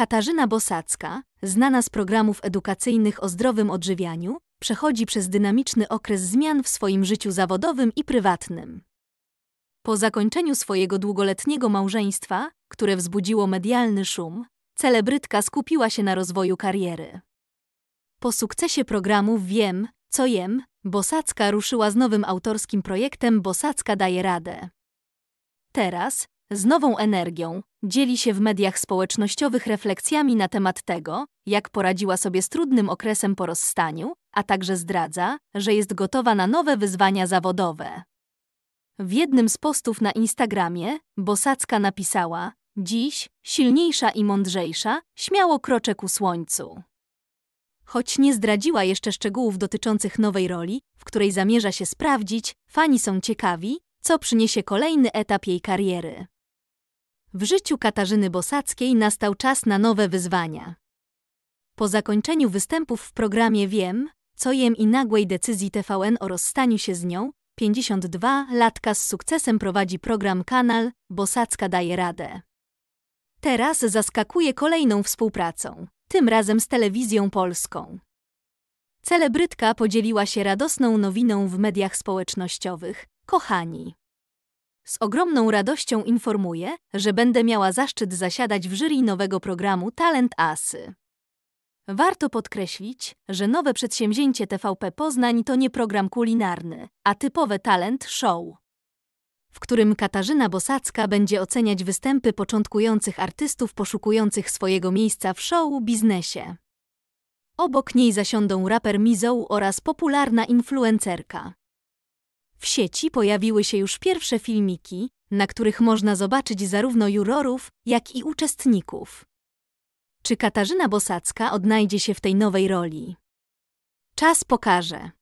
Katarzyna Bosacka, znana z programów edukacyjnych o zdrowym odżywianiu, przechodzi przez dynamiczny okres zmian w swoim życiu zawodowym i prywatnym. Po zakończeniu swojego długoletniego małżeństwa, które wzbudziło medialny szum, celebrytka skupiła się na rozwoju kariery. Po sukcesie programu Wiem, co jem, Bosacka ruszyła z nowym autorskim projektem Bosacka daje radę. Teraz, z nową energią, dzieli się w mediach społecznościowych refleksjami na temat tego, jak poradziła sobie z trudnym okresem po rozstaniu, a także zdradza, że jest gotowa na nowe wyzwania zawodowe. W jednym z postów na Instagramie Bosacka napisała: Dziś, silniejsza i mądrzejsza, śmiało kroczę ku słońcu. Choć nie zdradziła jeszcze szczegółów dotyczących nowej roli, w której zamierza się sprawdzić, fani są ciekawi, co przyniesie kolejny etap jej kariery. W życiu Katarzyny Bosackiej nastał czas na nowe wyzwania. Po zakończeniu występów w programie Wiem, co jem i nagłej decyzji TVN o rozstaniu się z nią, 52 latka z sukcesem prowadzi program Kanal Bosacka daje radę. Teraz zaskakuje kolejną współpracą, tym razem z telewizją polską. Celebrytka podzieliła się radosną nowiną w mediach społecznościowych. Kochani, z ogromną radością informuję, że będę miała zaszczyt zasiadać w jury nowego programu Talent Asy. Warto podkreślić, że nowe przedsięwzięcie TVP Poznań to nie program kulinarny, a typowe talent show, w którym Katarzyna Bosacka będzie oceniać występy początkujących artystów poszukujących swojego miejsca w show biznesie. Obok niej zasiądą raper Mizou oraz popularna influencerka. W sieci pojawiły się już pierwsze filmiki, na których można zobaczyć zarówno jurorów, jak i uczestników. Czy Katarzyna Bosacka odnajdzie się w tej nowej roli? Czas pokaże.